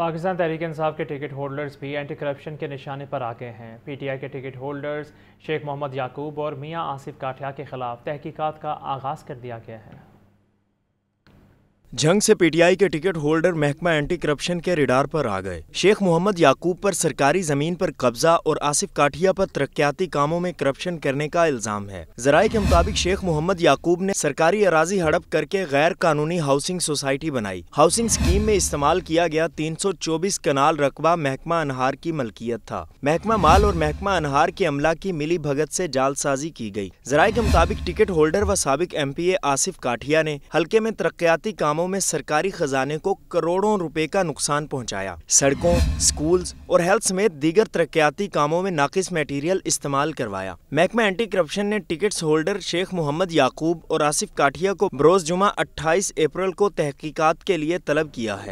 पाकिस्तान तहरीक इंसाफ के ticket holders भी anti corruption के निशाने पर आ गए हैं पीटीआई के टिकट होल्डर्स शेख मोहम्मद याकूब और मियां आसिफ काठिया के खिलाफ तहकीकात का आगाज़ कर दिया गया है जंग से पीटीआई के टिकट होल्डर महकमा एंटी करप्शन के रिडार पर आ गए शेख मोहम्मद याकूब पर सरकारी जमीन पर कब्जा और आसिफ काठिया पर तरक्याती कामों में करप्शन करने का इल्जाम है जराये के मुताबिक शेख मोहम्मद याकूब ने सरकारी अराजी हड़प करके गैर कानूनी हाउसिंग सोसाइटी बनाई हाउसिंग स्कीम में इस्तेमाल किया गया चौबीस कनाल रकबा महकमा अनहार की मलकियत था महकमा माल और महकमा अनहार के अमला की मिली भगत ऐसी जालसाजी की गयी जराये के मुताबिक टिकट होल्डर व सबक एम आसिफ काठिया ने हल्के में तरक्याती कामों घटनाओं में सरकारी खजाने को करोड़ों रुपए का नुकसान पहुंचाया सड़कों स्कूल्स और हेल्थ समेत दीगर तरक्याती कामों में नाकिस मटेरियल इस्तेमाल करवाया महकमा एंटी करप्शन ने टिकट्स होल्डर शेख मोहम्मद याकूब और आसिफ काठिया को बरोज जुमा अट्ठाईस अप्रैल को तहकीकात के लिए तलब किया है